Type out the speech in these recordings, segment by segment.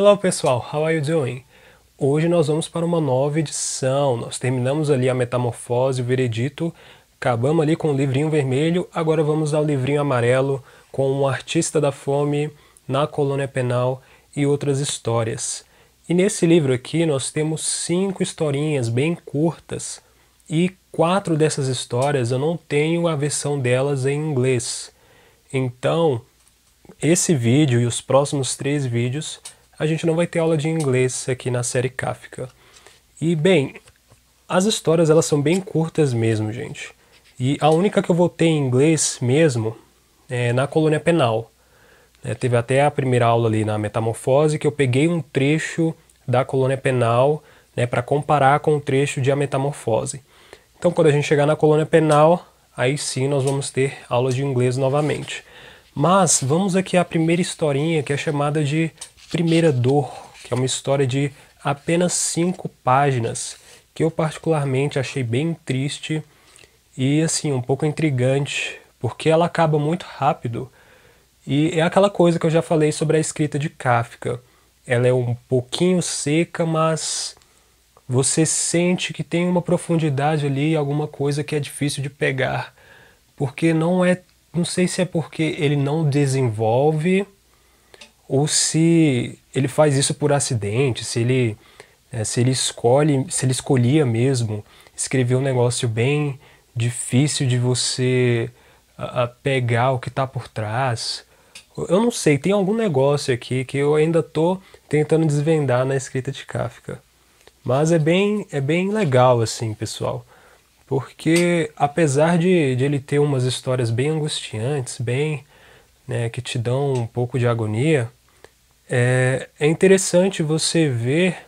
Hello pessoal, how are you doing? Hoje nós vamos para uma nova edição. Nós terminamos ali a Metamorfose, o Veredito, acabamos ali com o livrinho vermelho, agora vamos ao livrinho amarelo com o um artista da fome na colônia penal e outras histórias. E nesse livro aqui nós temos cinco historinhas bem curtas e quatro dessas histórias eu não tenho a versão delas em inglês. Então, esse vídeo e os próximos três vídeos a gente não vai ter aula de inglês aqui na série Kafka. E bem, as histórias elas são bem curtas mesmo, gente. E a única que eu voltei em inglês mesmo é na colônia penal. É, teve até a primeira aula ali na Metamorfose que eu peguei um trecho da colônia penal né, para comparar com o trecho de A Metamorfose. Então, quando a gente chegar na colônia penal, aí sim nós vamos ter aula de inglês novamente. Mas vamos aqui à primeira historinha que é chamada de Primeira Dor, que é uma história de apenas cinco páginas, que eu particularmente achei bem triste e assim um pouco intrigante, porque ela acaba muito rápido. E é aquela coisa que eu já falei sobre a escrita de Kafka. Ela é um pouquinho seca, mas você sente que tem uma profundidade ali, alguma coisa que é difícil de pegar, porque não é, não sei se é porque ele não desenvolve ou se ele faz isso por acidente, se ele, é, se ele escolhe, se ele escolhia mesmo escrever um negócio bem difícil de você a, a pegar o que está por trás. Eu não sei, tem algum negócio aqui que eu ainda tô tentando desvendar na escrita de Kafka. Mas é bem, é bem legal, assim, pessoal. Porque apesar de, de ele ter umas histórias bem angustiantes, bem né, que te dão um pouco de agonia, é, é interessante você ver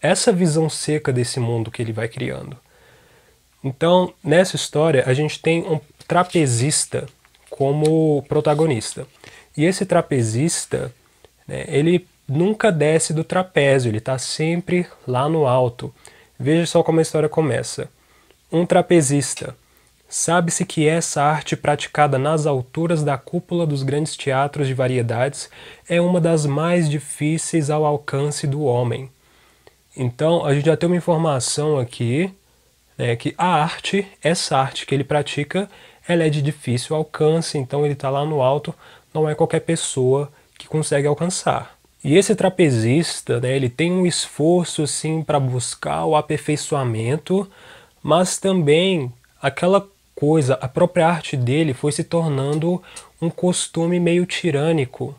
essa visão seca desse mundo que ele vai criando. Então, nessa história, a gente tem um trapezista como protagonista. E esse trapezista, né, ele nunca desce do trapézio, ele está sempre lá no alto. Veja só como a história começa. Um trapezista Sabe-se que essa arte praticada nas alturas da cúpula dos grandes teatros de variedades é uma das mais difíceis ao alcance do homem. Então, a gente já tem uma informação aqui, né, que a arte, essa arte que ele pratica, ela é de difícil alcance, então ele está lá no alto, não é qualquer pessoa que consegue alcançar. E esse trapezista, né, ele tem um esforço assim para buscar o aperfeiçoamento, mas também aquela coisa, a própria arte dele foi se tornando um costume meio tirânico.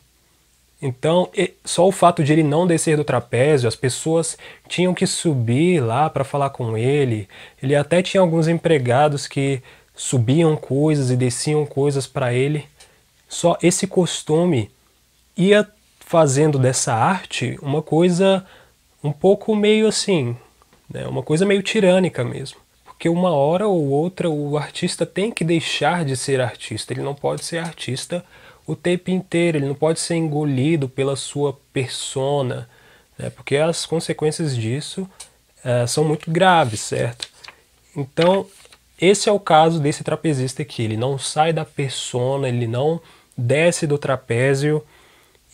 Então, só o fato de ele não descer do trapézio, as pessoas tinham que subir lá para falar com ele. Ele até tinha alguns empregados que subiam coisas e desciam coisas para ele. Só esse costume ia fazendo dessa arte uma coisa um pouco meio assim, né? uma coisa meio tirânica mesmo porque uma hora ou outra o artista tem que deixar de ser artista, ele não pode ser artista o tempo inteiro, ele não pode ser engolido pela sua persona, né? porque as consequências disso uh, são muito graves, certo? Então, esse é o caso desse trapezista aqui, ele não sai da persona, ele não desce do trapézio,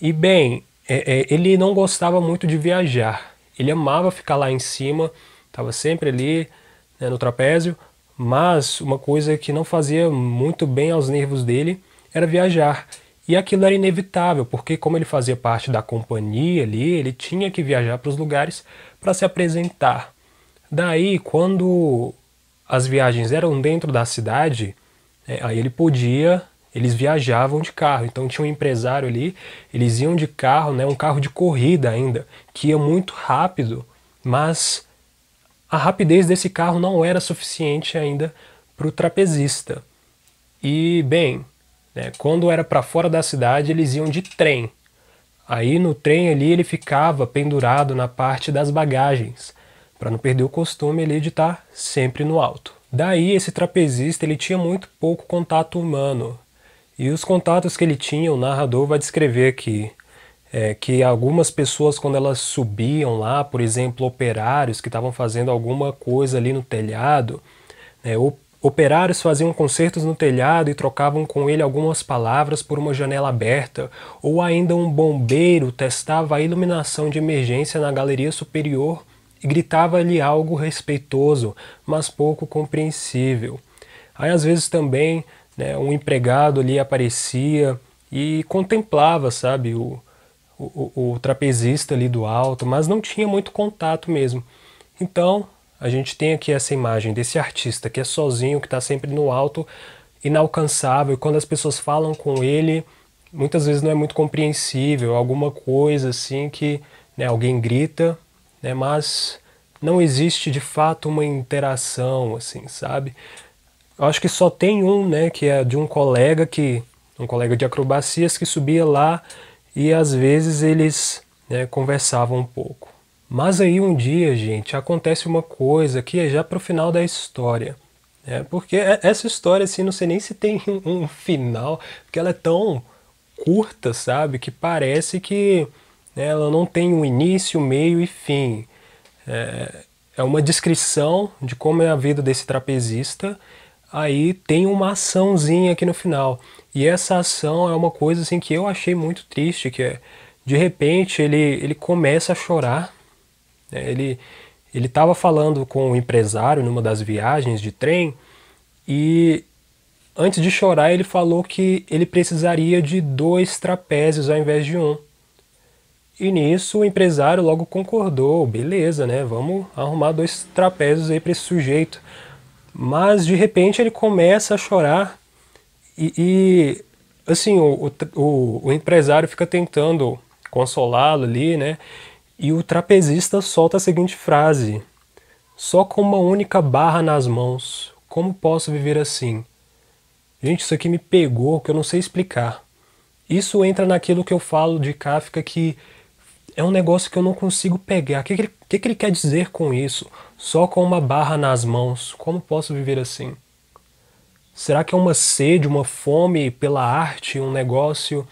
e bem, é, é, ele não gostava muito de viajar, ele amava ficar lá em cima, estava sempre ali né, no trapézio, mas uma coisa que não fazia muito bem aos nervos dele era viajar. E aquilo era inevitável, porque como ele fazia parte da companhia ali, ele tinha que viajar para os lugares para se apresentar. Daí, quando as viagens eram dentro da cidade, é, aí ele podia, eles viajavam de carro. Então tinha um empresário ali, eles iam de carro, né, um carro de corrida ainda, que ia muito rápido, mas a rapidez desse carro não era suficiente ainda para o trapezista. E, bem, né, quando era para fora da cidade, eles iam de trem. Aí no trem ali ele ficava pendurado na parte das bagagens, para não perder o costume ali de estar tá sempre no alto. Daí esse trapezista ele tinha muito pouco contato humano. E os contatos que ele tinha, o narrador vai descrever aqui, é, que algumas pessoas, quando elas subiam lá, por exemplo, operários que estavam fazendo alguma coisa ali no telhado, né, Operários faziam concertos no telhado e trocavam com ele algumas palavras por uma janela aberta, ou ainda um bombeiro testava a iluminação de emergência na galeria superior e gritava-lhe algo respeitoso, mas pouco compreensível. Aí às vezes também né, um empregado ali aparecia e contemplava, sabe, o, o, o, o trapezista ali do alto, mas não tinha muito contato mesmo. Então, a gente tem aqui essa imagem desse artista que é sozinho, que está sempre no alto, inalcançável, e quando as pessoas falam com ele, muitas vezes não é muito compreensível, alguma coisa assim que né, alguém grita, né, mas não existe de fato uma interação, assim, sabe? Eu acho que só tem um, né, que é de um colega que um colega de acrobacias que subia lá e às vezes eles né, conversavam um pouco. Mas aí um dia, gente, acontece uma coisa que é já para o final da história. Né? Porque é, essa história, assim, não sei nem se tem um final, porque ela é tão curta, sabe? Que parece que né, ela não tem um início, meio e fim. É, é uma descrição de como é a vida desse trapezista, aí tem uma açãozinha aqui no final. E essa ação é uma coisa assim que eu achei muito triste, que é de repente ele, ele começa a chorar. Né? Ele ele estava falando com o um empresário numa das viagens de trem e antes de chorar ele falou que ele precisaria de dois trapézios ao invés de um. E nisso o empresário logo concordou, beleza, né? Vamos arrumar dois trapézios aí para esse sujeito. Mas de repente ele começa a chorar e, e assim, o, o, o, empresário fica tentando consolá-lo ali, né? E o trapezista solta a seguinte frase: Só com uma única barra nas mãos, como posso viver assim? Gente, isso aqui me pegou que eu não sei explicar. Isso entra naquilo que eu falo de Kafka que é um negócio que eu não consigo pegar. O que, que, que, que ele quer dizer com isso? Só com uma barra nas mãos, como posso viver assim? Será que é uma sede, uma fome pela arte, um negócio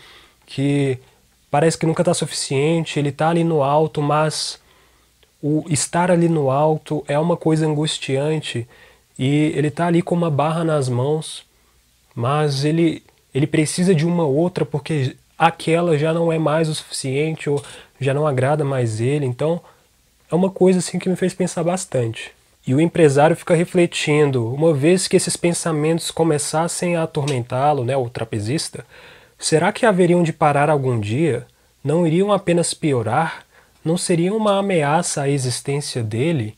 que parece que nunca está suficiente, ele está ali no alto, mas o estar ali no alto é uma coisa angustiante e ele está ali com uma barra nas mãos, mas ele, ele precisa de uma outra porque aquela já não é mais o suficiente ou já não agrada mais ele. Então é uma coisa assim que me fez pensar bastante. E o empresário fica refletindo, uma vez que esses pensamentos começassem a atormentá-lo, né, o trapezista, será que haveriam de parar algum dia? Não iriam apenas piorar? Não seria uma ameaça à existência dele?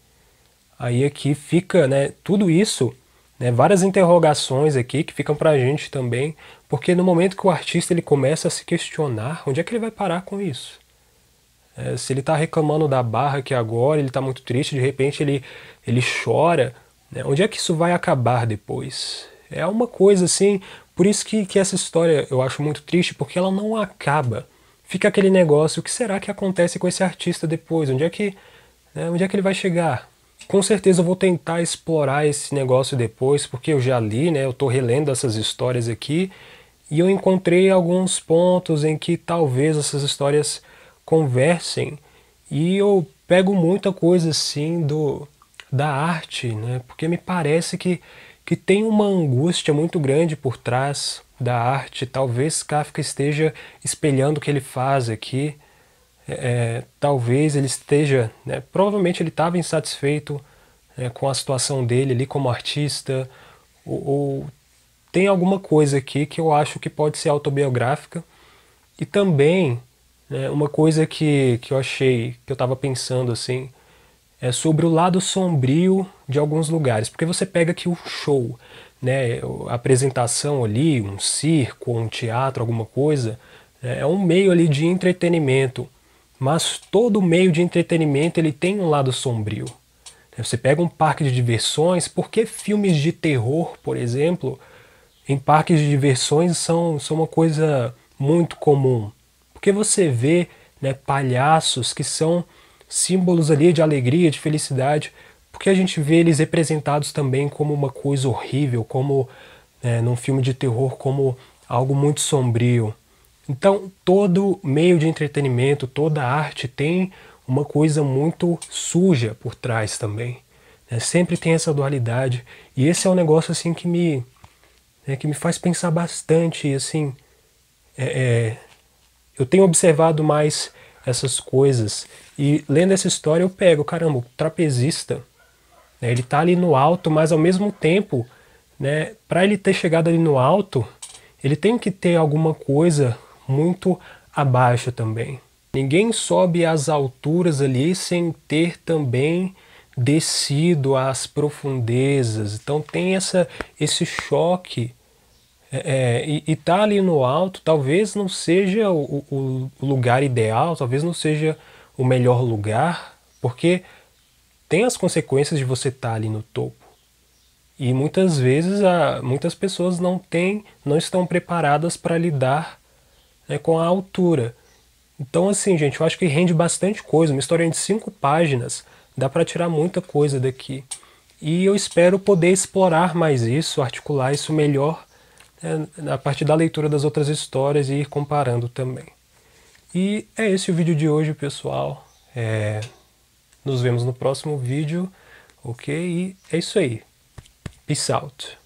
Aí aqui fica, né, tudo isso, né, várias interrogações aqui que ficam para a gente também, porque no momento que o artista ele começa a se questionar, onde é que ele vai parar com isso? É, se ele está reclamando da barra que agora ele está muito triste, de repente ele, ele chora, né? onde é que isso vai acabar depois? É uma coisa assim, por isso que, que essa história eu acho muito triste, porque ela não acaba. Fica aquele negócio, o que será que acontece com esse artista depois? Onde é que, né, onde é que ele vai chegar? Com certeza eu vou tentar explorar esse negócio depois, porque eu já li, né, eu estou relendo essas histórias aqui, e eu encontrei alguns pontos em que talvez essas histórias conversem e eu pego muita coisa assim do da arte, né? Porque me parece que que tem uma angústia muito grande por trás da arte. Talvez Kafka esteja espelhando o que ele faz aqui. É, é talvez ele esteja, né? provavelmente ele estava insatisfeito né, com a situação dele ali como artista, ou, ou tem alguma coisa aqui que eu acho que pode ser autobiográfica. E também é, uma coisa que, que eu achei, que eu estava pensando assim, é sobre o lado sombrio de alguns lugares. Porque você pega aqui o show, né, a apresentação ali, um circo, um teatro, alguma coisa, é, é um meio ali de entretenimento. Mas todo meio de entretenimento ele tem um lado sombrio. Né? Você pega um parque de diversões, por que filmes de terror, por exemplo, em parques de diversões são, são uma coisa muito comum? Porque você vê né, palhaços que são símbolos ali de alegria, de felicidade, porque a gente vê eles representados também como uma coisa horrível, como é, num filme de terror, como algo muito sombrio. Então, todo meio de entretenimento, toda arte tem uma coisa muito suja por trás também. Né? Sempre tem essa dualidade. E esse é um negócio assim que me, né, que me faz pensar bastante, assim, é, é, eu tenho observado mais essas coisas. E lendo essa história eu pego, caramba, o trapezista, né, ele está ali no alto, mas ao mesmo tempo, né, para ele ter chegado ali no alto, ele tem que ter alguma coisa muito abaixo também. Ninguém sobe às alturas ali sem ter também descido às profundezas. Então tem essa, esse choque é, é, e estar tá ali no alto talvez não seja o, o, o lugar ideal, talvez não seja o melhor lugar, porque tem as consequências de você estar tá ali no topo. E muitas vezes a, muitas pessoas não têm, não estão preparadas para lidar né, com a altura. Então, assim, gente, eu acho que rende bastante coisa. Uma história de cinco páginas, dá para tirar muita coisa daqui. E eu espero poder explorar mais isso, articular isso melhor é, né, a partir da leitura das outras histórias e ir comparando também. E é esse o vídeo de hoje, pessoal. É, nos vemos no próximo vídeo, ok? E é isso aí. Peace out.